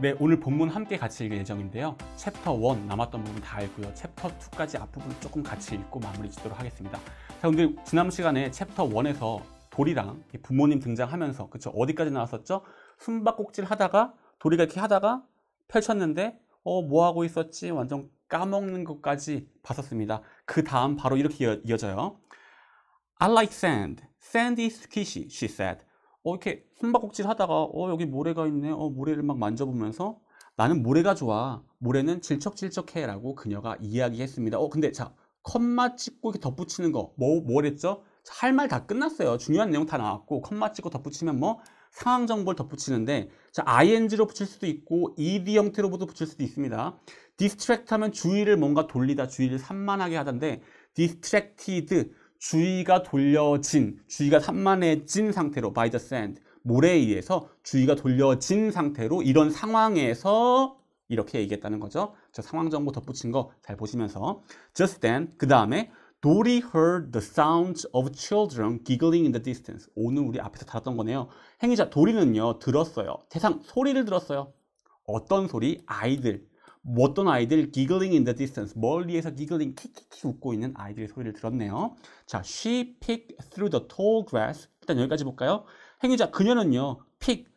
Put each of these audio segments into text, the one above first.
네, 오늘 본문 함께 같이 읽을 예정인데요. 챕터 1 남았던 부분 다 읽고요. 챕터 2까지 앞부분 조금 같이 읽고 마무리 짓도록 하겠습니다. 자, 오늘 지난 시간에 챕터 1에서 돌이랑 부모님 등장하면서 그쵸 어디까지 나왔었죠? 숨바꼭질 하다가 돌이가 이렇게 하다가 펼쳤는데 어, 뭐 하고 있었지? 완전 까먹는 것까지 봤었습니다. 그 다음 바로 이렇게 이어, 이어져요. I like sand. Sand is squishy, she said. 어, 이렇게 숨바꼭질 하다가 어, 여기 모래가 있네. 어, 모래를 막 만져보면서 나는 모래가 좋아. 모래는 질척질척해. 라고 그녀가 이야기했습니다. 어, 근데 자, 컴마 찍고 이렇게 덧붙이는 거. 뭐, 뭘 했죠? 할 말 다 끝났어요. 중요한 내용 다 나왔고, 컴마 찍고 덧붙이면 뭐, 상황 정보를 덧붙이는데, 자, ing로 붙일 수도 있고, ed 형태로부터 붙일 수도 있습니다. distract 하면 주의를 뭔가 돌리다, 주의를 산만하게 하던데, distracted, 주위가 돌려진, 주위가 산만해진 상태로 by the sand, 모래에 의해서 주위가 돌려진 상태로 이런 상황에서 이렇게 얘기했다는 거죠. 저 상황 정보 덧붙인 거 잘 보시면서 just then 그 다음에 Dory heard the sounds of children giggling in the distance. 오늘 우리 앞에서 다뤘던 거네요. 행위자 도리는요 들었어요. 세상 소리를 들었어요. 어떤 소리? 아이들 어떤 아이들 giggling in the distance 멀리에서 giggling 키키키 웃고 있는 아이들의 소리를 들었네요 자 she picked through the tall grass 일단 여기까지 볼까요 행위자 그녀는요 pick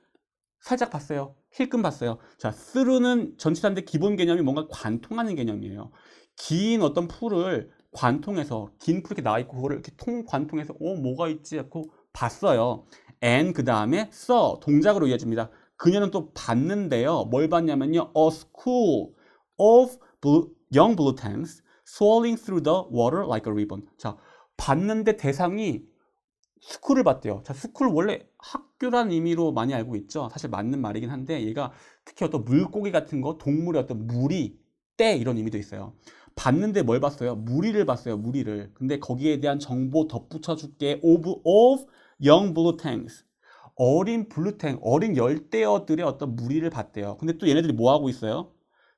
살짝 봤어요 힐끔 봤어요 자 through는 전치사인데 기본 개념이 뭔가 관통하는 개념이에요 긴 어떤 풀을 관통해서 긴 풀이 렇게 나와있고 그거를 이렇게 통 관통해서 어 뭐가 있지 하고 봤어요 and 그 다음에 써 동작으로 이어집니다 그녀는 또 봤는데요. 뭘 봤냐면요. A school. of blue, young blue tanks swirling through the water like a ribbon. 자, 봤는데 대상이 스쿨을 봤대요. 자, 스쿨 원래 학교란 의미로 많이 알고 있죠. 사실 맞는 말이긴 한데 얘가 특히 어떤 물고기 같은 거, 동물의 어떤 물이 때 이런 의미도 있어요. 봤는데 뭘 봤어요? 무리를 봤어요. 무리를. 근데 거기에 대한 정보 덧붙여 줄게. of of young blue tanks. 어린 블루탱, 어린 열대어들의 어떤 무리를 봤대요. 근데 또 얘네들이 뭐 하고 있어요?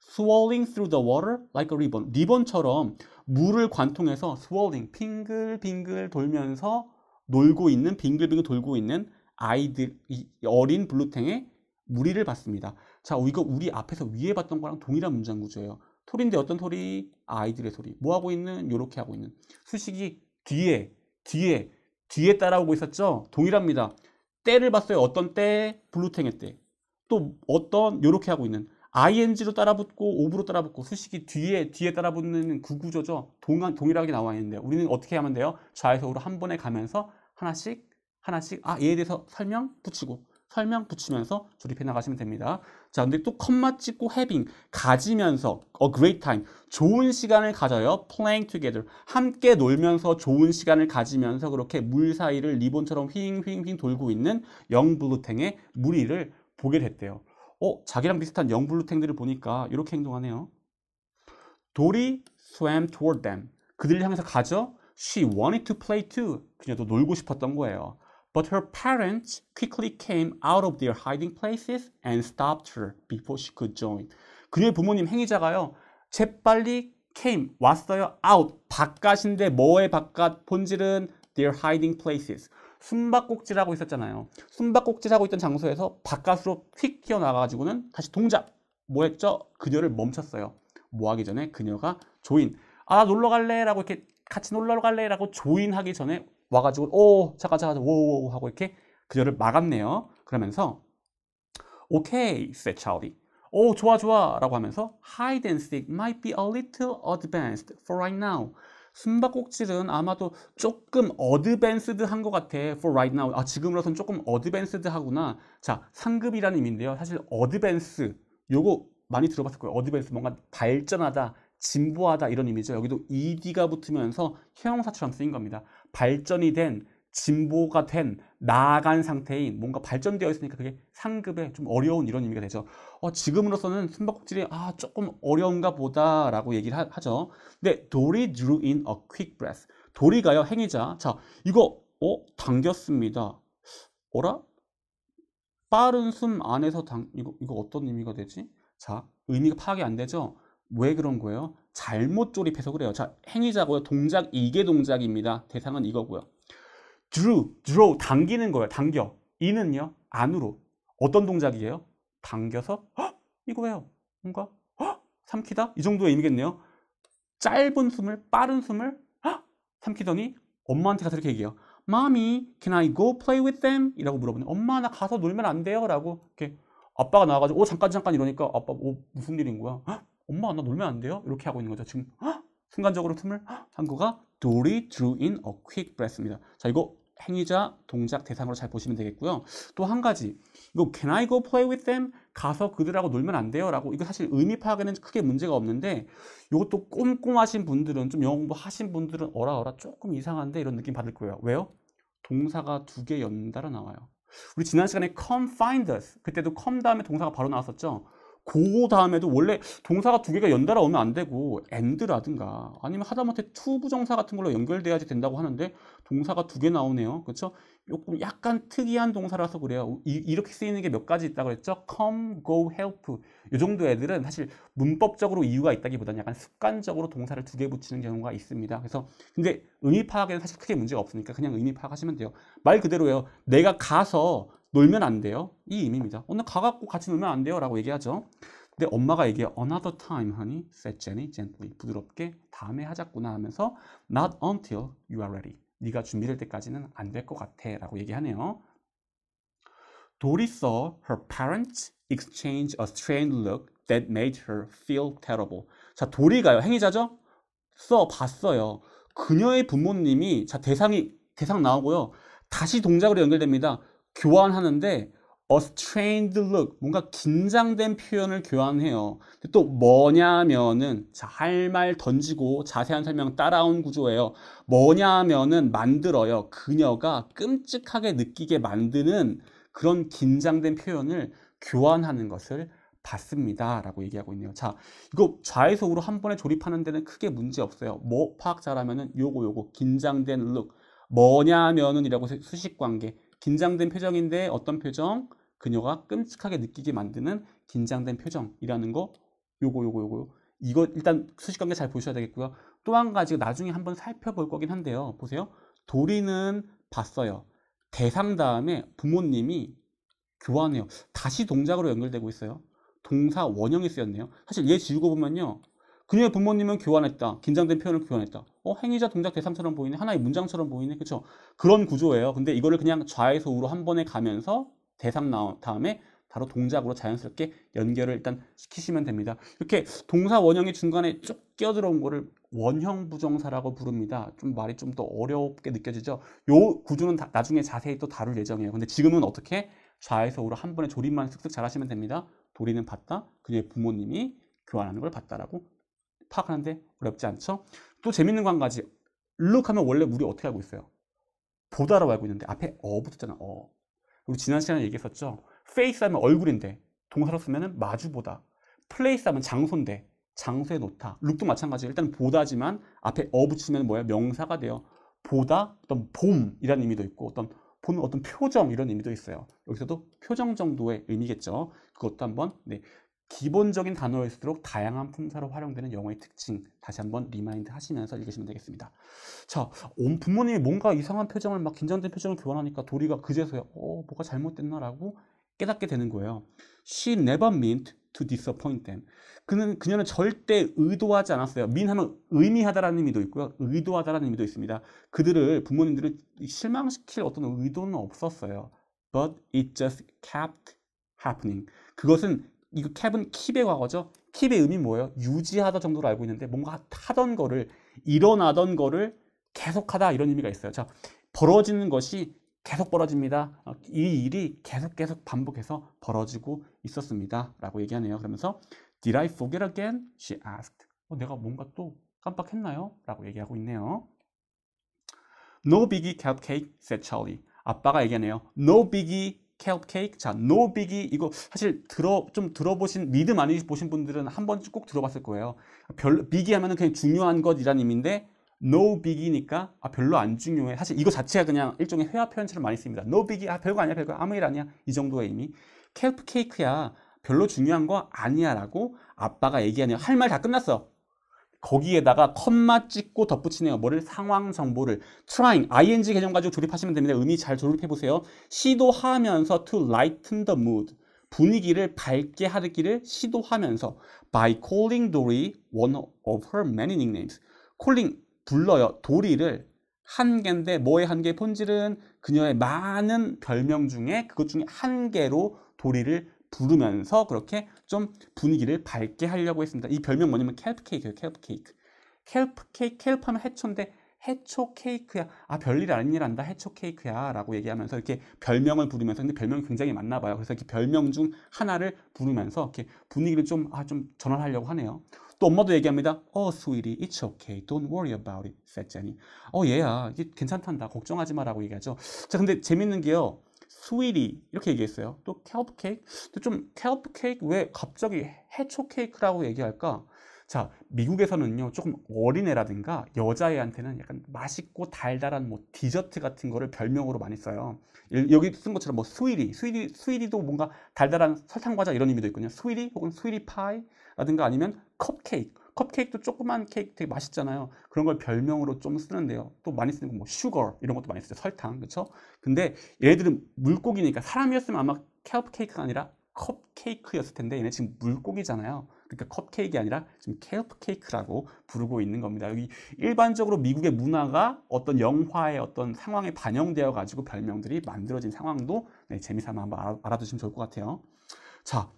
swirling through the water like a ribbon. 리본처럼 물을 관통해서 swirling, 빙글빙글 돌면서 놀고 있는, 빙글빙글 돌고 있는 아이들, 이 어린 블루탱의 무리를 봤습니다. 자, 이거 우리 앞에서 위에 봤던 거랑 동일한 문장 구조예요. 소리인데 어떤 소리? 아이들의 소리. 뭐 하고 있는? 요렇게 하고 있는. 수식이 뒤에, 뒤에, 뒤에 따라오고 있었죠? 동일합니다. 때를 봤어요. 어떤 때? 블루탱의 때. 또 어떤 요렇게 하고 있는 ing로 따라붙고 ov로 따라붙고 수식이 뒤에 뒤에 따라붙는 구구조죠. 동안, 동일하게 나와 있는데 우리는 어떻게 하면 돼요? 좌에서 우로 한 번에 가면서 하나씩 하나씩 아 얘에 대해서 설명 붙이고 설명 붙이면서 조립해 나가시면 됩니다. 자, 근데 또 컴마 찍고 having, 가지면서 a 어, great time, 좋은 시간을 가져요. playing together, 함께 놀면서 좋은 시간을 가지면서 그렇게 물 사이를 리본처럼 휘잉휘잉 휘잉 돌고 있는 영블루탱의 무리를 보게 됐대요. 어, 자기랑 비슷한 영블루탱들을 보니까 이렇게 행동하네요. 돌이 swam toward them. 그들을 향해서 가죠. She wanted to play too. 그녀도 놀고 싶었던 거예요. But her parents quickly came out of their hiding places and stopped her before she could join. 그녀의 부모님 행위자가요. 재빨리 came 왔어요. out 바깥인데 뭐의 바깥 본질은 their hiding places. 숨바꼭질하고 있었잖아요. 숨바꼭질하고 있던 장소에서 바깥으로 휙 튀어나가가지고는 다시 동작! 뭐 했죠? 그녀를 멈췄어요. 뭐 하기 전에 그녀가 조인. 아, 놀러 갈래? 라고 이렇게 같이 놀러 갈래? 라고 조인하기 전에 와가지고, 오, 잠깐, 잠깐, 오오오 하고 이렇게 그녀를 막았네요. 그러면서, 오케이, said Charlie. 오, 좋아, 좋아. 라고 하면서, hide and seek might be a little advanced for right now. 숨바꼭질은 아마도 조금 어드밴스드한 것 같아. For right now. 아 지금으로선 조금 어드밴스드하구나. 자 상급이라는 의미인데요. 사실 어드밴스 요거 많이 들어봤을 거예요. 어드밴스 뭔가 발전하다, 진보하다 이런 의미죠. 여기도 ed가 붙으면서 형용사처럼 쓰인 겁니다. 발전이 된 진보가 된나간 상태인 뭔가 발전되어 있으니까 그게 상급에 좀 어려운 이런 의미가 되죠. 어, 지금으로서는 숨바꼭질이 아 조금 어려운가 보다라고 얘기를 하, 죠 근데 도리 drew in a quick breath. 도리가요 행위자. 자 이거 어 당겼습니다. 어라 빠른 숨 안에서 당 이거 이거 어떤 의미가 되지? 자 의미가 파악이 안 되죠. 왜 그런 거예요? 잘못 조립해서 그래요. 자 행위자고요 동작 이게 동작입니다. 대상은 이거고요. drew, draw, 당기는 거예요. 당겨. 이는요, 안으로. 어떤 동작이에요? 당겨서, 헉! 이거예요. 뭔가, 헉! 삼키다? 이 정도의 의미겠네요. 짧은 숨을, 빠른 숨을, 헉! 삼키더니 엄마한테 가서 이렇게 얘기해요. Mommy, can I go play with them? 이라고 물어보는 엄마, 나 가서 놀면 안 돼요? 라고 이렇게 아빠가 나와가지고, 오, 잠깐, 잠깐 이러니까 아빠, 오, 무슨 일인 거야? 헉! 엄마, 나 놀면 안 돼요? 이렇게 하고 있는 거죠. 지금, 헉! 순간적으로 숨을 한 거가 Dory drew in a quick breath입니다. 자, 이거 행위자, 동작, 대상으로 잘 보시면 되겠고요. 또 한 가지, 이거 Can I go play with them? 가서 그들하고 놀면 안 돼요? 라고 이거 사실 의미 파악에는 크게 문제가 없는데 이것도 꼼꼼하신 분들은 좀 영어 공부 하신 분들은 어라어라 조금 이상한데 이런 느낌 받을 거예요. 왜요? 동사가 두 개 연달아 나와요. 우리 지난 시간에 come find us 그때도 come 다음에 동사가 바로 나왔었죠. 고 다음에도 원래 동사가 두 개가 연달아 오면 안 되고 엔드라든가 아니면 하다못해 투 부정사 같은 걸로 연결돼야지 된다고 하는데 동사가 두 개 나오네요. 그렇죠? 조금 약간 특이한 동사라서 그래요. 이, 렇게 쓰이는 게 몇 가지 있다고 그랬죠? come, go, help. 이 정도 애들은 사실 문법적으로 이유가 있다기보다는 약간 습관적으로 동사를 두 개 붙이는 경우가 있습니다. 그래서 근데 의미 파악에는 사실 크게 문제가 없으니까 그냥 의미 파악하시면 돼요. 말 그대로예요. 내가 가서 놀면 안 돼요. 이 의미입니다. 오늘 가갖고 같이 놀면 안 돼요. 라고 얘기하죠. 근데 엄마가 얘기해 another time, honey, said Jenny gently. 부드럽게 다음에 하자꾸나 하면서 not until you are ready. 네가 준비될 때까지는 안 될 것 같아 라고 얘기하네요. 도리 s her parents exchange a strained look that made her feel terrible. 자, 도리가요. 행위자죠? 써 봤어요. 그녀의 부모님이 자 대상이 대상 나오고요. 다시 동작으로 연결됩니다. 교환하는데 a strained look, 뭔가 긴장된 표현을 교환해요. 또 뭐냐면은 할말 던지고 자세한 설명 따라온 구조예요. 뭐냐면은 만들어요. 그녀가 끔찍하게 느끼게 만드는 그런 긴장된 표현을 교환하는 것을 봤습니다. 라고 얘기하고 있네요. 자, 이거 좌회속으로 한 번에 조립하는 데는 크게 문제 없어요. 뭐 파악 잘하면은 요거 요거 긴장된 look, 뭐냐면은 이라고 수식관계 긴장된 표정인데 어떤 표정? 그녀가 끔찍하게 느끼게 만드는 긴장된 표정이라는 거 요거 요거 요거 이거 일단 수식 관계 잘 보셔야 되겠고요. 또 한 가지가 나중에 한번 살펴볼 거긴 한데요. 보세요. 도리는 봤어요. 대상 다음에 부모님이 교환해요. 다시 동작으로 연결되고 있어요. 동사 원형이 쓰였네요. 사실 얘 지우고 보면요. 그녀의 부모님은 교환했다. 긴장된 표현을 교환했다. 어, 행위자 동작 대상처럼 보이네. 하나의 문장처럼 보이네. 그렇죠? 그런 구조예요. 근데 이거를 그냥 좌에서 우로 한 번에 가면서 대상 나온 다음에 바로 동작으로 자연스럽게 연결을 일단 시키시면 됩니다. 이렇게 동사 원형이 중간에 쭉끼들어온 거를 원형 부정사라고 부릅니다. 좀 말이 좀 더 어렵게 느껴지죠? 요 구조는 다, 나중에 자세히 또 다룰 예정이에요. 근데 지금은 어떻게 좌에서 우로 한 번에 조립만 쓱쓱 잘 하시면 됩니다. 도리는 봤다. 그녀의 부모님이 교환하는 걸 봤다라고 파악하는데 어렵지 않죠? 또 재밌는 거한 가지. 룩하면 원래 우리 어떻게 알고 있어요? 보다라고 알고 있는데 앞에 어 붙었잖아. 어. 우리 지난 시간에 얘기했었죠. face 하면 얼굴인데 동사로 쓰면 마주보다. place 하면 장소인데 장소에 놓다. 룩도 마찬가지예요. 일단 보다지만 앞에 어 붙이면 뭐야? 명사가 돼요. 보다 어떤 봄이라는 의미도 있고 어떤 보는 어떤 표정 이런 의미도 있어요. 여기서도 표정 정도의 의미겠죠. 그것도 한번 네, 기본적인 단어일수록 다양한 품사로 활용되는 영어의 특징 다시 한번 리마인드 하시면서 읽으시면 되겠습니다. 자, 부모님이 뭔가 이상한 표정을 막 긴장된 표정을 교환하니까 도리가 그제서야 어, 뭐가 잘못됐나라고 깨닫게 되는 거예요. She never meant to disappoint them. 그는 그녀는 절대 의도하지 않았어요. mean하면 의미하다라는 의미도 있고요. 의도하다라는 의미도 있습니다. 그들을 부모님들을 실망시킬 어떤 의도는 없었어요. But it just kept happening. 그것은 이거 캡은 킵의 과거죠. 킵의 의미 뭐예요? 유지하다 정도로 알고 있는데 뭔가 하던 거를 일어나던 거를 계속하다 이런 의미가 있어요. 자, 벌어지는 것이 계속 벌어집니다. 어, 이 일이 계속 계속 반복해서 벌어지고 있었습니다. 라고 얘기하네요. 그러면서 Did I forget again? She asked. 어, 내가 뭔가 또 깜빡했나요? 라고 얘기하고 있네요. No biggie cupcake, said Charlie. 아빠가 얘기하네요. No biggie 켈 케이크 자 no biggie 이거 사실 들어 좀 들어보신 미드 많이 보신 분들은 한 번쯤 꼭 들어봤을 거예요 별 biggie 하면은 그냥 중요한 것이란 의미인데 no big니까 아 별로 안 중요해 사실 이거 자체가 그냥 일종의 회화 표현처럼 많이 씁니다 no biggie 아 별거 아니야 별거 아무 일 아니야 이 정도의 의미 켈프 케이크야 별로 중요한 거 아니야 라고 아빠가 얘기하네요 할 말 다 끝났어 거기에다가 컴마 찍고 덧붙이네요. 뭐를? 상황 정보를. trying, ing 개념 가지고 조립하시면 됩니다. 의미 잘 조립해보세요. 시도하면서 to lighten the mood. 분위기를 밝게 하기를 시도하면서 by calling Dory one of her many nicknames. calling, 불러요. 도리를 한 개인데 뭐의 한 개? 본질은 그녀의 많은 별명 중에 그것 중에 한 개로 도리를 부르면서 그렇게 좀 분위기를 밝게 하려고 했습니다. 이 별명 뭐냐면 캘프 케이크예요. 캘프 케이크. 캘프 케이크, 캘프 하면 해초인데 해초 케이크야. 아, 별일 아닌 일 한다. 해초 케이크야. 라고 얘기하면서 이렇게 별명을 부르면서, 근데 별명이 굉장히 많나 봐요. 그래서 이렇게 별명 중 하나를 부르면서 이렇게 분위기를 좀, 아, 좀 전환하려고 하네요. 또 엄마도 얘기합니다. Oh, sweetie, it's okay. Don't worry about it. said Jenny. 어, 얘야. 이게 괜찮단다. 걱정하지 마라고 얘기하죠. 자, 근데 재밌는 게요. 스위리 이렇게 얘기했어요. 또 캘프 케이크, 또좀 캘프 케이크 왜 갑자기 해초 케이크라고 얘기할까? 자, 미국에서는요, 조금 어린애라든가 여자애한테는 약간 맛있고 달달한 뭐 디저트 같은 거를 별명으로 많이 써요. 여기 쓴 것처럼 뭐 스위리, 스위리, 스위리도 뭔가 달달한 설탕과자 이런 의미도 있거든요. 스위리 혹은 스위리 파이라든가 아니면 컵케이크. 컵케이크도 조그만 케이크 되게 맛있잖아요. 그런 걸 별명으로 좀 쓰는데요. 또 많이 쓰는 건 뭐 슈거 이런 것도 많이 쓰죠. 설탕 그렇죠? 근데 얘네들은 물고기니까 사람이었으면 아마 컵케이크가 아니라 컵케이크였을 텐데 얘네 지금 물고기잖아요. 그러니까 컵케이크가 아니라 지금 케이크라고 부르고 있는 겁니다. 여기 일반적으로 미국의 문화가 어떤 영화의 어떤 상황에 반영되어 가지고 별명들이 만들어진 상황도 네, 재미삼아 한번 알아두시면 좋을 것 같아요. 자,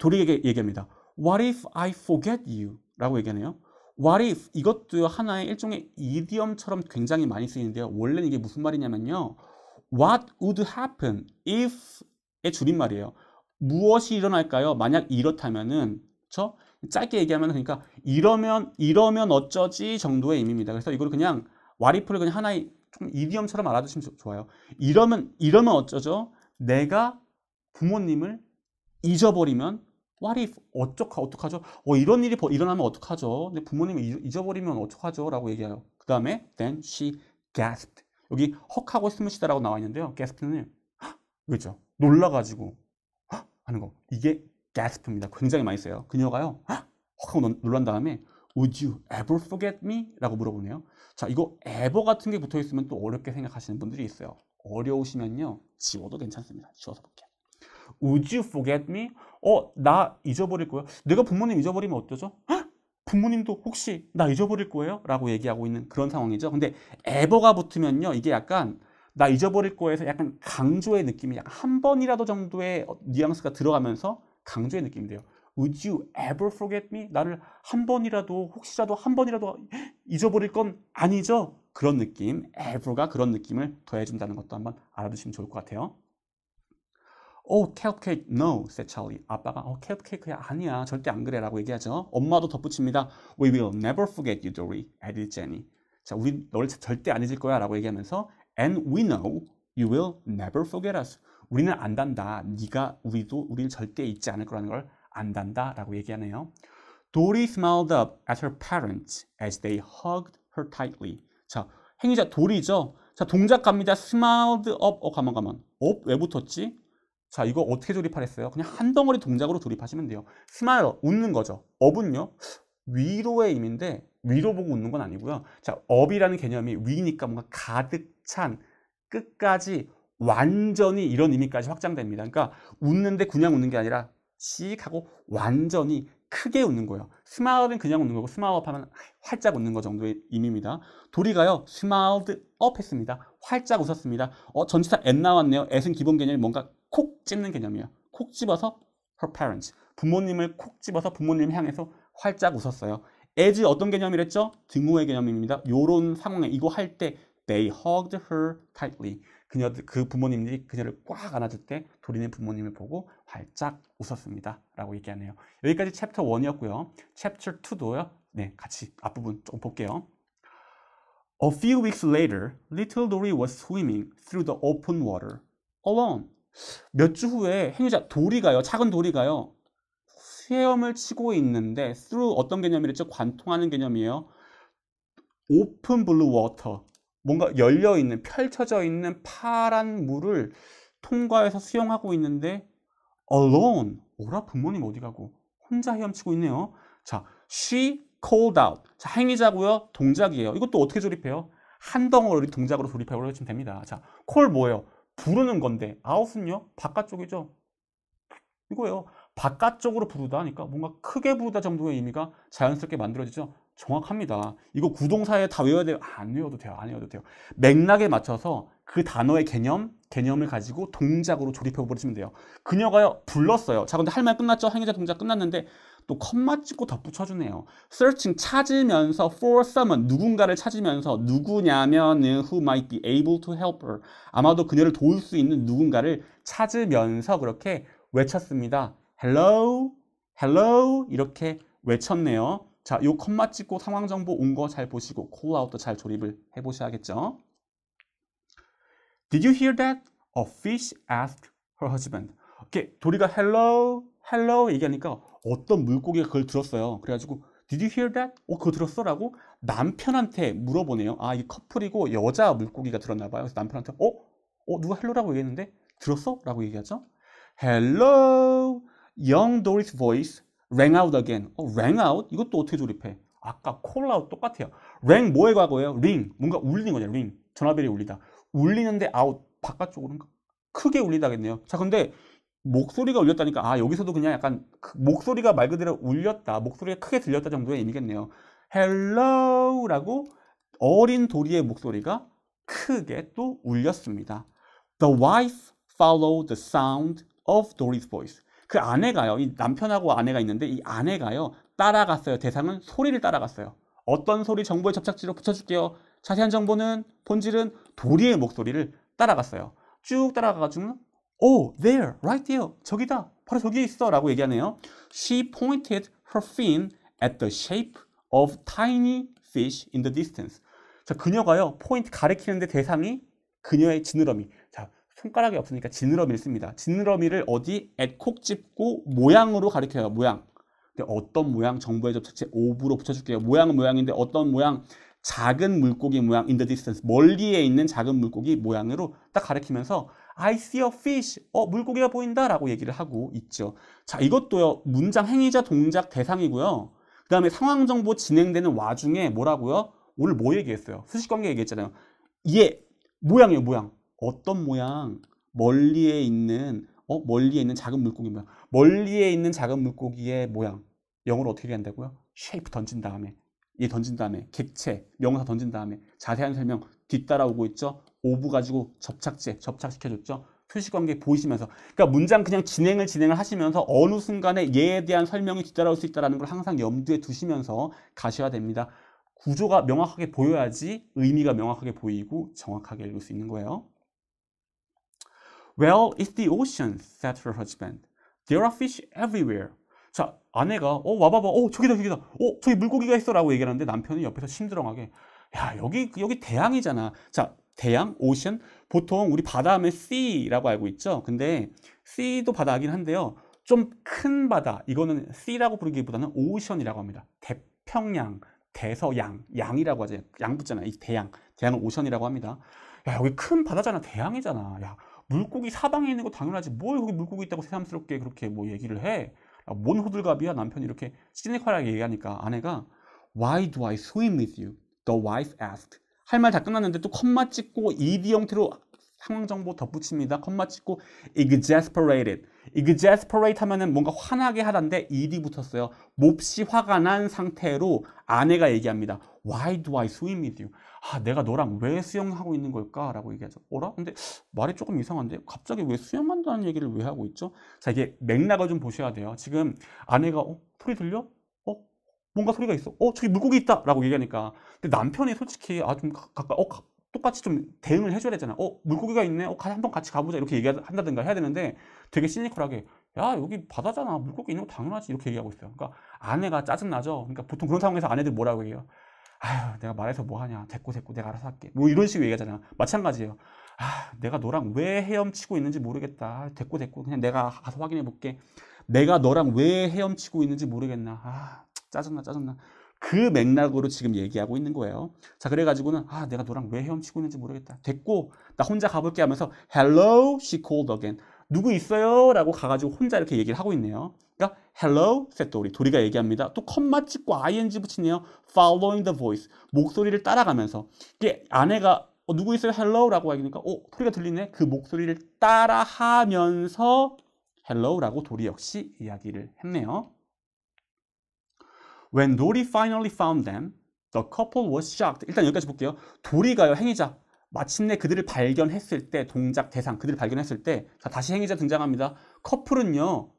도리에게 얘기합니다. What if I forget you? 라고 얘기하네요. what if 이것도 하나의 일종의 이디엄처럼 굉장히 많이 쓰이는데요. 원래는 이게 무슨 말이냐면요. what would happen if의 줄임말이에요. 무엇이 일어날까요? 만약 이렇다면은 그렇 짧게 얘기하면 그러니까 이러면 이러면 어쩌지 정도의 의미입니다. 그래서 이걸 그냥 what if를 그냥 하나의 좀 이디엄처럼 알아두시면 좋아요. 이러면 이러면 어쩌죠? 내가 부모님을 잊어버리면 what if 어떡하 어떡하죠? 어 이런 일이 일어나면 어떡하죠? 근 부모님이 잊어버리면 어떡하죠? 라고 얘기해요. 그 다음에 then she gasped. 여기 헉하고 숨을 쉬다라고 나와 있는데요. gasp는 그죠? 놀라가지고 하는 거. 이게 gasp입니다. 굉장히 많이 써요. 그녀가요. 헉! 하고 놀란 다음에 Would you ever forget me? 라고 물어보네요. 자, 이거 ever 같은 게 붙어 있으면 또 어렵게 생각하시는 분들이 있어요. 어려우시면요. 지워도 괜찮습니다. 지워서 볼게요. Would you forget me? 어, 나 잊어버릴 거예요 내가 부모님 잊어버리면 어떠죠? 부모님도 혹시 나 잊어버릴 거예요? 라고 얘기하고 있는 그런 상황이죠. 근데 ever가 붙으면요. 이게 약간 나 잊어버릴 거에서 약간 강조의 느낌이 약간 한 번이라도 정도의 뉘앙스가 들어가면서 강조의 느낌이 돼요. Would you ever forget me? 나를 한 번이라도 혹시라도 한 번이라도 잊어버릴 건 아니죠? 그런 느낌, ever가 그런 느낌을 더해준다는 것도 한번 알아두시면 좋을 것 같아요. 오 캐럿 케이크 no 세 찰리 아빠가 어 캐럿 케이크야 아니야 절대 안 그래 라고 얘기하죠 엄마도 덧붙입니다 we will never forget you Dory added Jenny 자 우리 너를 절대 안 잊을 거야 라고 얘기하면서 and we know you will never forget us 우리는 안단다 네가 우리도 우리를 절대 잊지 않을 거라는 걸 안단다 라고 얘기하네요 Dory smiled up at her parents as they hugged her tightly 자 행위자 도리죠 자 동작 갑니다 smiled up 어 가만 가만 up 왜 붙었지 자, 이거 어떻게 조립하랬어요? 그냥 한 덩어리 동작으로 조립하시면 돼요. 스마일, 웃는 거죠. 업은요, 위로의 의미인데, 위로 보고 웃는 건 아니고요. 자, 업이라는 개념이 위니까 뭔가 가득 찬, 끝까지 완전히 이런 의미까지 확장됩니다. 그러니까 웃는데 그냥 웃는 게 아니라 씩 하고 완전히 크게 웃는 거예요. 스마일은 그냥 웃는 거고 스마일업 하면 활짝 웃는 거 정도의 의미입니다. 도리가요. 스마일드 업 했습니다. 활짝 웃었습니다. 어, 전치사 앳 나왔네요. 앳은 기본 개념이 뭔가 콕 찝는 개념이에요. 콕 집어서 her parents. 부모님을 콕 집어서 부모님 향해서 활짝 웃었어요. as 어떤 개념이랬죠? 등호의 개념입니다. 요런 상황에 이거 할 때 they hugged her tightly. 그녀들 그 부모님들이 그녀를 꽉 안아줄 때 도리는 부모님을 보고 활짝 웃었습니다. 라고 얘기하네요. 여기까지 챕터 1이었고요. 챕터 2도요. 네, 같이 앞부분 좀 볼게요. A few weeks later, little Dory was swimming through the open water alone. 몇주 후에 행위자 도리가요. 작은 도리가요. 수염을 치고 있는데 through 어떤 개념이랬죠? 관통하는 개념이에요. 오픈 블루 워터 뭔가 열려 있는 펼쳐져 있는 파란 물을 통과해서 수영하고 있는데 alone 오라 부모님 어디 가고 혼자 헤엄치고 있네요. 자, she called out. 자, 행위자고요. 동작이에요. 이것도 어떻게 조립해요? 한 덩어리 동작으로 조립해보려고 시면 됩니다. 자, call 뭐예요? 부르는 건데 아웃은요 바깥쪽이죠 이거예요 바깥쪽으로 부르다 하니까 뭔가 크게 부르다 정도의 의미가 자연스럽게 만들어지죠 정확합니다 이거 구동사에 다 외워야 돼요 안 외워도 돼요 안 외워도 돼요 맥락에 맞춰서 그 단어의 개념 개념을 가지고 동작으로 조립해 버리시면 돼요 그녀가요 불렀어요 자 근데 할 말 끝났죠 행위자 동작 끝났는데 또 컴마 찍고 덧붙여주네요. searching 찾으면서 for someone 누군가를 찾으면서 누구냐면은 who might be able to help her 아마도 그녀를 도울 수 있는 누군가를 찾으면서 그렇게 외쳤습니다. hello, hello 이렇게 외쳤네요. 자, 요 컴마 찍고 상황 정보 온 거 잘 보시고 콜아웃도 잘 조립을 해 보셔야겠죠. Did you hear that? A fish asked her husband. 이렇게 도리가 hello, hello 얘기하니까 어떤 물고기가 그걸 들었어요. 그래가지고 did you hear that? 어 그거 들었어? 라고 남편한테 물어보네요. 아 이 커플이고 여자 물고기가 들었나 봐요. 그래서 남편한테 어? 어 누가 hello라고 얘기했는데 들었어? 라고 얘기하죠. hello young Doris voice rang out again. 어, rang out? 이것도 어떻게 조립해? 아까 콜 a l out 똑같아요. rang 뭐의 과거예요? ring. 뭔가 울리는 거죠. ring. 전화벨이 울리다. 울리는데 out 바깥쪽으로 크게 울리다겠네요. 자 근데 목소리가 울렸다니까 아 여기서도 그냥 약간 목소리가 말 그대로 울렸다 목소리가 크게 들렸다 정도의 의미겠네요 hello라고 어린 도리의 목소리가 크게 또 울렸습니다 the wife followed the sound of Dory's voice 그 아내가요 이 남편하고 아내가 있는데 이 아내가요 따라갔어요 대상은 소리를 따라갔어요 어떤 소리 정보의 접착지로 붙여줄게요 자세한 정보는 본질은 도리의 목소리를 따라갔어요 쭉 따라가가지고 Oh, there, right there. 저기다. 바로 저기에 있어. 라고 얘기하네요. She pointed her fin at the shape of tiny fish in the distance. 자, 그녀가요. 포인트 가리키는데 대상이 그녀의 지느러미. 자, 손가락이 없으니까 지느러미를 씁니다. 지느러미를 어디? at 콕집고 모양으로 가리켜요. 모양. 근데 어떤 모양? 정보의 접착제 5부로 붙여줄게요. 모양은 모양인데 어떤 모양? 작은 물고기 모양 in the distance. 멀리에 있는 작은 물고기 모양으로 딱 가리키면서 I see a fish. 어, 물고기가 보인다. 라고 얘기를 하고 있죠. 자, 이것도요. 문장 행위자 동작 대상이고요. 그 다음에 상황 정보 진행되는 와중에 뭐라고요? 오늘 뭐 얘기했어요? 수식관계 얘기했잖아요. 예. 모양이에요, 모양. 어떤 모양? 멀리에 있는, 어, 멀리에 있는 작은 물고기 모양. 멀리에 있는 작은 물고기의 모양. 영어로 어떻게 얘기한다고요? shape 던진 다음에. 얘 던진 다음에. 객체. 명사 던진 다음에. 자세한 설명 뒤따라오고 있죠? 오브 가지고 접착제, 접착시켜줬죠. 표시관계 보이시면서 그러니까 문장 그냥 진행을 진행을 하시면서 어느 순간에 얘에 대한 설명이 뒤따라올 수 있다는 걸 항상 염두에 두시면서 가셔야 됩니다. 구조가 명확하게 보여야지 의미가 명확하게 보이고 정확하게 읽을 수 있는 거예요. Well, it's the ocean, said her husband. There are fish everywhere. 자, 아내가 어 와봐봐, 어 저기다 저기다, 어 저기 물고기가 있어라고 얘기하는데 남편이 옆에서 심드렁하게 야 여기 여기 대양이잖아. 자 대양, 오션 보통 우리 바다 하면 sea라고 알고 있죠. 근데 sea도 바다긴 한데요. 좀 큰 바다 이거는 sea라고 부르기보다는 오션이라고 합니다. 대평양, 대서양, 양이라고 하죠. 양 붙잖아요. 이 대양, 대양은 오션이라고 합니다. 야 여기 큰 바다잖아, 대양이잖아. 야 물고기 사방에 있는 거 당연하지 뭘 거기 물고기 있다고 새삼스럽게 그렇게 뭐 얘기를 해. 아, 뭔 호들갑이야 남편이 이렇게 시니컬하게 얘기하니까 아내가 Why do I swim with you? The wife asked. 할말다 끝났는데 또 콤마 찍고 ed 형태로 상황 정보 덧붙입니다. 콤마 찍고 exasperated. exasperate 하면은 뭔가 화나게 하던데 ed 붙었어요. 몹시 화가 난 상태로 아내가 얘기합니다. Why do I swim with you? 아, 내가 너랑 왜 수영하고 있는 걸까? 라고 얘기하죠. 어라? 근데 말이 조금 이상한데? 갑자기 왜 수영한다는 얘기를 왜 하고 있죠? 자, 이게 맥락을 좀 보셔야 돼요. 지금 아내가, 어? 소리 들려? 뭔가 소리가 있어. 어, 저기 물고기 있다. 라고 얘기하니까. 근데 남편이 솔직히, 아, 좀 가까, 어, 가, 똑같이 좀 대응을 해줘야 되잖아. 어, 물고기가 있네. 어, 한번 같이 가보자. 이렇게 얘기한다든가 해야 되는데 되게 시니컬하게, 야, 여기 바다잖아. 물고기 있는 거 당연하지. 이렇게 얘기하고 있어요. 그러니까 아내가 짜증나죠. 그러니까 보통 그런 상황에서 아내들 뭐라고 얘기해요? 아휴, 내가 말해서 뭐하냐. 됐고, 됐고, 내가 알아서 할게. 뭐 이런 식으로 얘기하잖아. 마찬가지예요. 아, 내가 너랑 왜 헤엄치고 있는지 모르겠다. 됐고, 됐고. 그냥 내가 가서 확인해 볼게. 내가 너랑 왜 헤엄치고 있는지 모르겠나. 아, 짜증나 짜증나 그 맥락으로 지금 얘기하고 있는 거예요. 자 그래가지고는 아 내가 너랑 왜 헤엄치고 있는지 모르겠다. 됐고 나 혼자 가볼게 하면서 Hello, she called again. 누구 있어요? 라고 가가지고 혼자 이렇게 얘기를 하고 있네요. 그러니까 hello s a i 셋도리 도리가 얘기합니다. 또 컴마 찍고 ing 붙이네요. following the voice 목소리를 따라가면서 이게 아내가 어, 누구 있어요? hello라고 하니까 어 소리가 들리네. 그 목소리를 따라하면서 hello라고 도리 역시 이야기를 했네요. When Dory finally found them, the couple was shocked. 일단 여기까지 볼게요. 도리가요, 행위자. 마침내 그들을 발견했을 때, 동작, 대상, 그들을 발견했을 때, 자, 다시 행위자 등장합니다. 커플은요,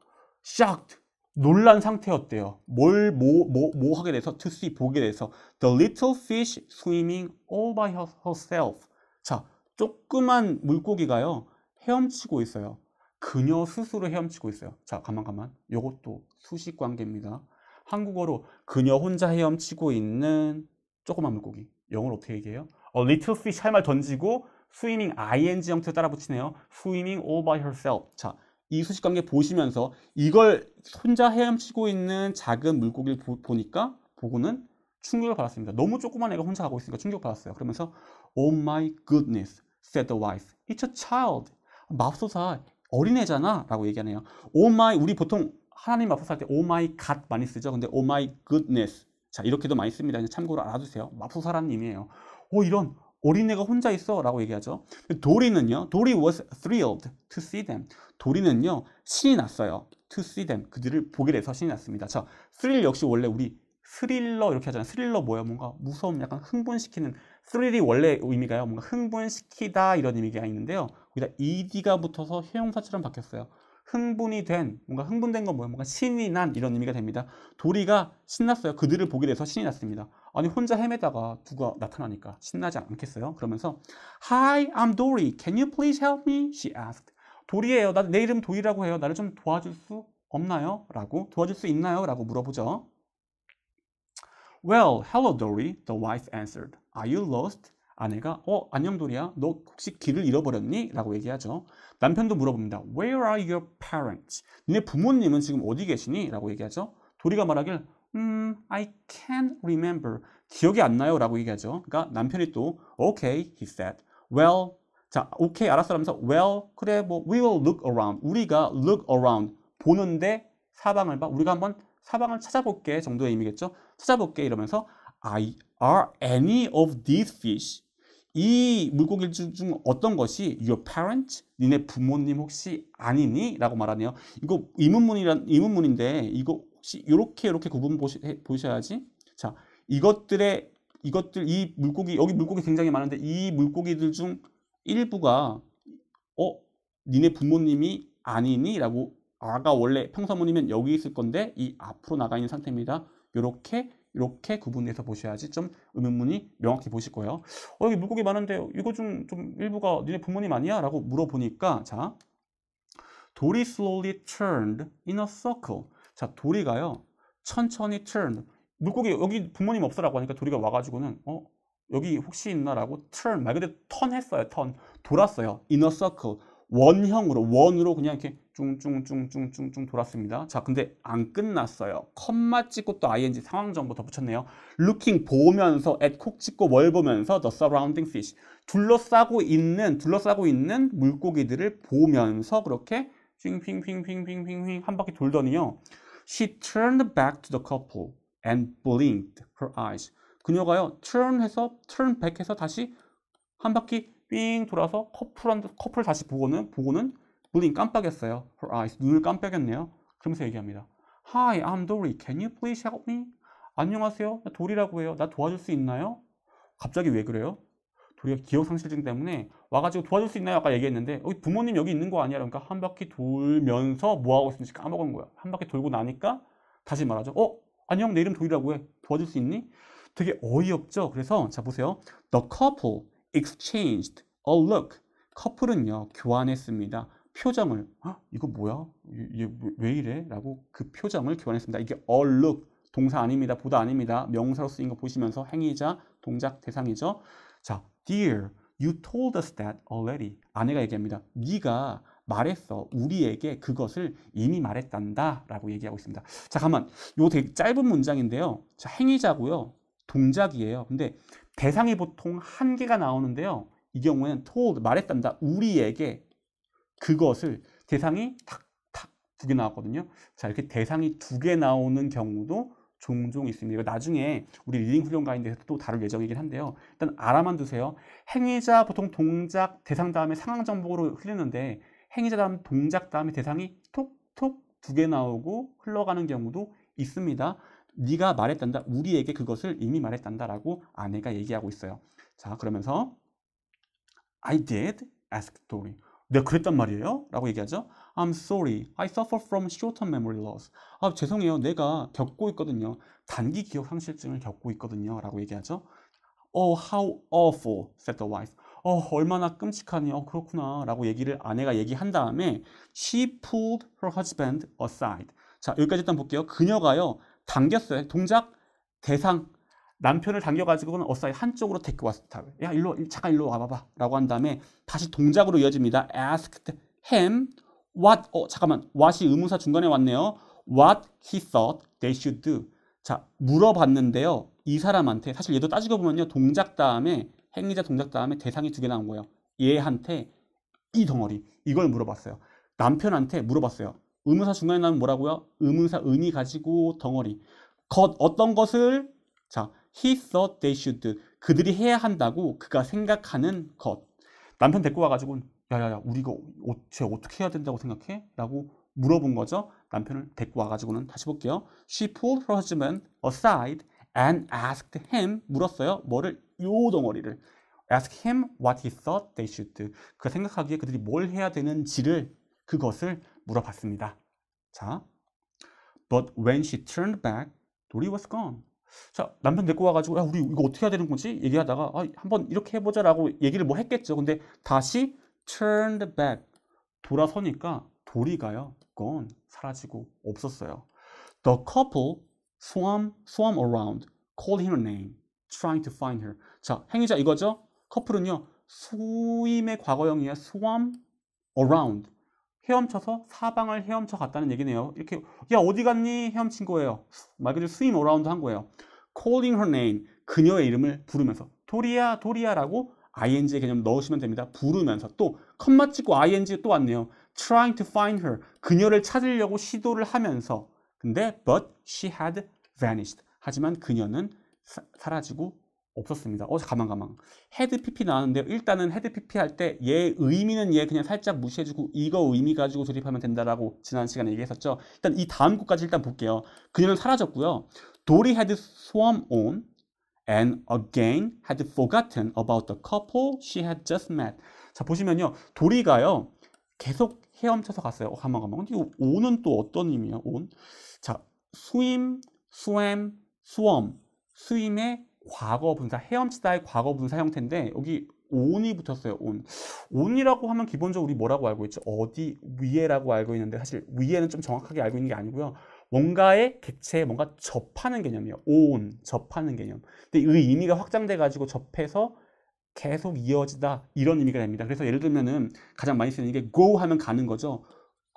shocked. 놀란 상태였대요. 뭘, 뭐, 뭐, 뭐 하게 돼서, to see, 보게 돼서. The little fish swimming all by herself. 자, 조그만 물고기가요, 헤엄치고 있어요. 그녀 스스로 헤엄치고 있어요. 자, 가만, 가만. 요것도 수식 관계입니다. 한국어로 그녀 혼자 헤엄치고 있는 조그만 물고기. 영어로 어떻게 얘기해요? A little fish 할 말 던지고 swimming ing 형태로 따라 붙이네요. swimming all by herself. 자, 이 수식 관계 보시면서 이걸 혼자 헤엄치고 있는 작은 물고기를 보, 니까 보고는 충격을 받았습니다. 너무 조그만 애가 혼자 가고 있으니까 충격 받았어요. 그러면서 Oh my goodness, said the wife. It's a child. 마법소사 어린애잖아 라고 얘기하네요. Oh my 우리 보통 하나님 앞에서 할때오 마이 갓 많이 쓰죠. 근데 오 마이 굿네스. 자, 이렇게도 많이 씁니다. 참고로 알아두세요. 마포사람님이에요 오, 어, 이런 어린애가 혼자 있어 라고 얘기하죠. 도리는요. 도리 was thrilled to see them. 도리는요. 신이 났어요. to see them. 그들을 보게 돼서 신이 났습니다. 자, 스릴 역시 원래 우리 스릴러 이렇게 하잖아요. 스릴러 뭐야? 뭔가 무서움, 약간 흥분시키는 스릴이 원래 의미가요. 뭔가 흥분시키다 이런 의미가 있는데요. 거기다 ed가 붙어서 형용사처럼 바뀌었어요. 흥분이 된 뭔가 흥분된 건 뭐야 뭔가 신이 난 이런 의미가 됩니다 도리가 신났어요 그들을 보게 돼서 신이 났습니다 아니 혼자 헤매다가 누가 나타나니까 신나지 않겠어요 그러면서 Hi I'm Dory Can you please help me? She asked 도리예요 나, 내 이름 도리라고 해요 나를 좀 도와줄 수 없나요? 라고 도와줄 수 있나요? 라고 물어보죠 Well, hello Dory, the wife answered. Are you lost? 아내가 어 안녕 도리야 너 혹시 길을 잃어버렸니? 라고 얘기하죠 남편도 물어봅니다 Where are your parents? 니네 부모님은 지금 어디 계시니? 라고 얘기하죠 도리가 말하길 음 I can't remember 기억이 안 나요 라고 얘기하죠 그러니까 남편이 또 Okay he said Well 자 오케이 o k 알았어 하면서 Well 그래 뭐 We will look around 우리가 look around 보는데 사방을 봐 우리가 한번 사방을 찾아볼게 정도의 의미겠죠 찾아볼게 이러면서 I, are any of these fish 이 물고기 중 어떤 것이 your parent, 니네 부모님 혹시 아니니? 라고 말하네요. 이거 의문문이란, 의문문인데 이거 혹시 이렇게 이렇게 구분 보시, 해, 보셔야지. 자, 이것들의 이것들 이 물고기 여기 물고기 굉장히 많은데 이 물고기들 중 일부가 어 니네 부모님이 아니니라고 아가 원래 평사문이면 여기 있을 건데 이 앞으로 나가 있는 상태입니다. 이렇게 이렇게 구분해서 보셔야지 좀 의문문이 명확히 보실 거예요. 어, 여기 물고기 많은데 이거 중좀 일부가 니네 부모님 아니야? 라고 물어보니까 자 돌이 slowly turned in a circle. 자 돌이가요 천천히 turned. 물고기 여기 부모님 없어라고 하니까 돌이가 와가지고는 어 여기 혹시 있나라고 turn 말 그대로 턴 했어요 턴 돌았어요 in a circle 원형으로 원으로 그냥 이렇게 쭝쭝쭝쭝쭝쭝 돌았습니다. 자, 근데 안 끝났어요. 컴마 찍고 또 ing 상황 정보 덧붙였네요. looking 보면서 at 콕 찍고 월 보면서 the surrounding fish 둘러싸고 있는 둘러싸고 있는 물고기들을 보면서 그렇게 핑핑핑핑핑핑핑 한 바퀴 돌더니요. She turned back to the couple and blinked her eyes. 그녀가요. turn 해서 turn back 해서 다시 한 바퀴 삥 돌아서 커플한 커플 다시 보고는 보고는 블링 깜빡였어요. Her eyes. 눈을 깜빡였네요. 그러면서 얘기합니다. Hi, I'm Dory. Can you please help me? 안녕하세요. 나 도리라고 해요. 나 도와줄 수 있나요? 갑자기 왜 그래요? 도리가 기억상실증 때문에 와가지고 도와줄 수 있나요? 아까 얘기했는데 여기 어, 부모님 여기 있는 거 아니야? 그러니까 한 바퀴 돌면서 뭐하고 있었는지 까먹은 거야. 한 바퀴 돌고 나니까 다시 말하죠. 어? 안녕 내 이름 도리라고 해. 도와줄 수 있니? 되게 어이없죠? 그래서 자 보세요. The couple exchanged a look. 커플은요 교환했습니다. 표정을 아 이거 뭐야? 이왜 이래? 라고 그 표정을 교환했습니다. 이게 all o o k 동사 아닙니다. 보다 아닙니다. 명사로 쓰인 거 보시면서 행위자 동작 대상이죠. 자, dear, you told us that already. 아내가 얘기합니다. 네가 말했어. 우리에게 그것을 이미 말했단다. 라고 얘기하고 있습니다. 자, 가만요 되게 짧은 문장인데요. 자, 행위자고요. 동작이에요. 근데 대상이 보통 한 개가 나오는데요. 이 경우에는 told, 말했단다. 우리에게 그것을 대상이 탁탁 두 개 나왔거든요. 자, 이렇게 대상이 두 개 나오는 경우도 종종 있습니다. 이거 나중에 우리 리딩 훈련 가인데서 또 다룰 예정이긴 한데요. 일단 알아만 두세요. 행위자 보통 동작 대상 다음에 상황 정보로 흘리는데 행위자 다음 동작 다음에 대상이 톡톡 두 개 나오고 흘러가는 경우도 있습니다. 네가 말했단다. 우리에게 그것을 이미 말했단다라고 아내가 얘기하고 있어요. 자, 그러면서 I did ask Dory. 내가 네, 그랬단 말이에요? 라고 얘기하죠. I'm sorry. I suffer from short-term memory loss. 아, 죄송해요. 내가 겪고 있거든요. 단기 기억 상실증을 겪고 있거든요. 라고 얘기하죠. Oh, how awful, said the wife. 어, 얼마나 끔찍하니. 어, 그렇구나. 라고 얘기를 아내가 얘기한 다음에 she pulled her husband aside. 자, 여기까지 일단 볼게요. 그녀가요. 당겼어요. 동작, 대상, 남편을 당겨가지고는 어사이 한쪽으로 데리고 왔을 때, 야 일로 잠깐 일로 와봐봐라고 한 다음에 다시 동작으로 이어집니다. ask him what 어 잠깐만 what이 의문사 중간에 왔네요. what he thought they should do. 자 물어봤는데요. 이 사람한테 사실 얘도 따지고 보면요 동작 다음에 행위자 동작 다음에 대상이 두 개 나온 거예요. 얘한테 이 덩어리 이걸 물어봤어요. 남편한테 물어봤어요. 의문사 중간에 나면 뭐라고요? 의문사 은이 가지고 덩어리. 겉 어떤 것을 자 He thought they should. 그들이 해야 한다고 그가 생각하는 것. 남편 데리고 와가지고 야야야 우리가 쟤 어떻게 해야 된다고 생각해? 라고 물어본 거죠. 남편을 데리고 와가지고는 다시 볼게요. She pulled her husband aside and asked him 물었어요. 뭐를? 요 덩어리를. ask him what he thought they should. 그 생각하기에 그들이 뭘 해야 되는지를 그것을 물어봤습니다. 자, but when she turned back, Dory was gone. 자, 남편 데리고 와가지고, 야, 우리 이거 어떻게 해야 되는 거지? 얘기하다가, 아, 한번 이렇게 해보자라고 얘기를 뭐 했겠죠. 근데 다시 turned back. 돌아서니까 돌이 가요 gone. 사라지고 없었어요. The couple swam, swam around, called him a name, trying to find her. 자, 행위자 이거죠? 커플은요, 수임의 과거형이에 swam around. 헤엄쳐서 사방을 헤엄쳐 갔다는 얘기네요. 이렇게 야 어디 갔니? 헤엄친 거예요. 말 그대로 스임 어라운드 한 거예요. calling her name, 그녀의 이름을 부르면서 도리야 도리야라고 ing의 개념 넣으시면 됩니다. 부르면서 또 컴마 찍고 ing 또 왔네요. trying to find her, 그녀를 찾으려고 시도를 하면서 근데 but she had vanished. 하지만 그녀는 사, 사라지고 없었습니다. 어제 가만 가만. 헤드 PP 나왔는데요. 일단은 헤드 PP 할 때 얘 의미는 얘 그냥 살짝 무시해주고 이거 의미 가지고 조립하면 된다라고 지난 시간에 얘기했었죠. 일단 이 다음 곡까지 일단 볼게요. 그녀는 사라졌고요. Dory had swam on and again had forgotten about the couple she had just met. 자 보시면요. 도리가요. 계속 헤엄쳐서 갔어요. 어, 가만 가만. 근데 on은 또 어떤 의미예요? on? 자 swim, swam, swam. 스임의 과거 분사, 헤엄치다의 과거 분사 형태인데 여기 on이 붙었어요. on. on이라고 하면 기본적으로 우리 뭐라고 알고 있죠? 어디 위에라고 알고 있는데 사실 위에는 좀 정확하게 알고 있는 게 아니고요. 뭔가의 객체에 뭔가 접하는 개념이에요. on, 접하는 개념. 근데 이 의미가 확장돼 가지고 접해서 계속 이어지다 이런 의미가 됩니다. 그래서 예를 들면은 가장 많이 쓰는 게 go 하면 가는 거죠.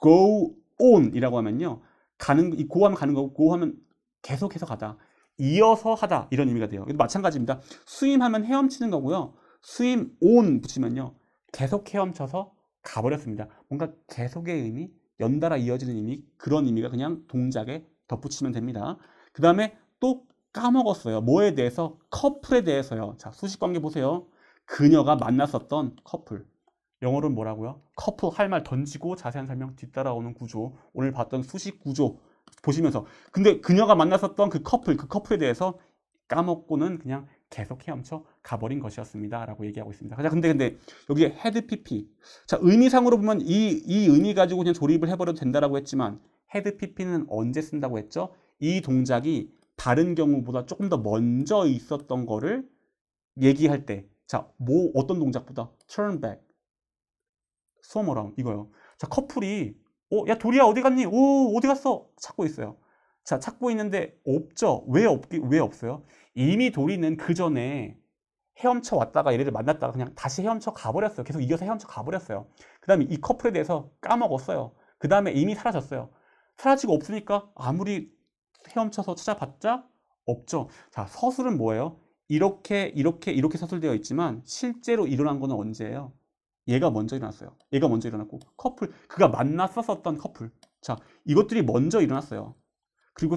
go on이라고 하면요. 가는 이 g 하면 가는 거고 고 하면 계속해서 가다. 이어서 하다 이런 의미가 돼요. 이것도 마찬가지입니다. 수임하면 헤엄치는 거고요. 수임 온 붙이면요. 계속 헤엄쳐서 가버렸습니다. 뭔가 계속의 의미, 연달아 이어지는 의미 그런 의미가 그냥 동작에 덧붙이면 됩니다. 그 다음에 또 까먹었어요. 뭐에 대해서? 커플에 대해서요. 자, 수식 관계 보세요. 그녀가 만났었던 커플. 영어로는 뭐라고요? 커플 할 말 던지고 자세한 설명 뒤따라오는 구조. 오늘 봤던 수식 구조. 보시면서 근데 그녀가 만났었던 그 커플 그 커플에 대해서 까먹고는 그냥 계속 헤엄쳐 가버린 것이었습니다 라고 얘기하고 있습니다 자 근데 근데 여기에 헤드 PP 자 의미상으로 보면 이, 이 의미 가지고 그냥 조립을 해버려도 된다라고 했지만 헤드 PP는 언제 쓴다고 했죠? 이 동작이 다른 경우보다 조금 더 먼저 있었던 거를 얘기할 때 자, 뭐 어떤 동작보다 turn back, swim around 이거요. 자, 커플이 어, 야, 도리야, 어디 갔니? 오, 어디 갔어? 찾고 있어요. 자, 찾고 있는데 없죠? 왜 없기, 왜 없어요? 이미 도리는 그 전에 헤엄쳐 왔다가 얘네들 만났다가 그냥 다시 헤엄쳐 가버렸어요. 계속 이겨서 헤엄쳐 가버렸어요. 그 다음에 이 커플에 대해서 까먹었어요. 그 다음에 이미 사라졌어요. 사라지고 없으니까 아무리 헤엄쳐서 찾아봤자 없죠. 자, 서술은 뭐예요? 이렇게, 이렇게, 이렇게 서술되어 있지만 실제로 일어난 거는 언제예요? 얘가 먼저 일어났어요. 얘가 먼저 일어났고 커플, 그가 만났었던 커플. 자, 이것들이 먼저 일어났어요. 그리고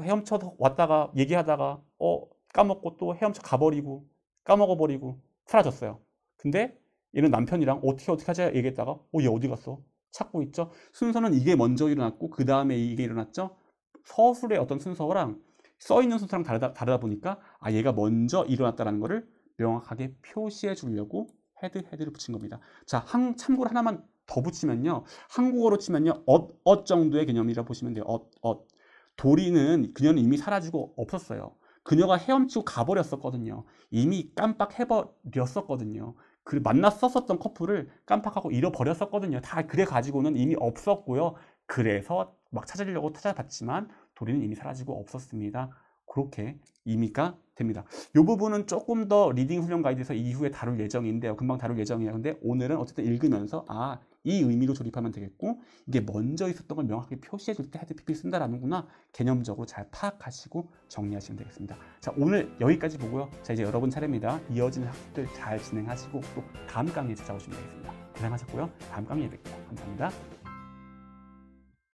헤엄쳐 왔다가 얘기하다가 어 까먹고 또 헤엄쳐 가버리고 까먹어버리고 사라졌어요. 근데 얘는 남편이랑 어떻게 어떻게 하자 얘기했다가 어얘 어디 갔어? 찾고 있죠. 순서는 이게 먼저 일어났고 그 다음에 이게 일어났죠. 서술의 어떤 순서랑 써 있는 순서랑 다르다, 다르다 보니까 아 얘가 먼저 일어났다는 것을 명확하게 표시해 주려고 헤드, 헤드를 붙인 겁니다. 자, 한, 참고로 하나만 더 붙이면요. 한국어로 치면요. 엇, 엇 정도의 개념이라 고 보시면 돼요. 엇, 엇. 도리는 그녀는 이미 사라지고 없었어요. 그녀가 헤엄치고 가버렸었거든요. 이미 깜빡해버렸었거든요. 그 만났었었던 커플을 깜빡하고 잃어버렸었거든요. 다 그래 가지고는 이미 없었고요. 그래서 막 찾으려고 찾아봤지만 도리는 이미 사라지고 없었습니다. 그렇게 임의가 됩니다. 이 부분은 조금 더 리딩 훈련 가이드에서 이후에 다룰 예정인데요. 금방 다룰 예정이에요. 근데 오늘은 어쨌든 읽으면서 아, 이 의미로 조립하면 되겠고 이게 먼저 있었던 걸명확하게 표시해 줄때 헤드 PP 쓴다라는구나 개념적으로 잘 파악하시고 정리하시면 되겠습니다. 자 오늘 여기까지 보고요. 자 이제 여러분 차례입니다. 이어지는 학습들 잘 진행하시고 또 다음 강의에 찾아오시면 되겠습니다. 고생하셨고요. 다음 강의에 뵙겠습니다 감사합니다.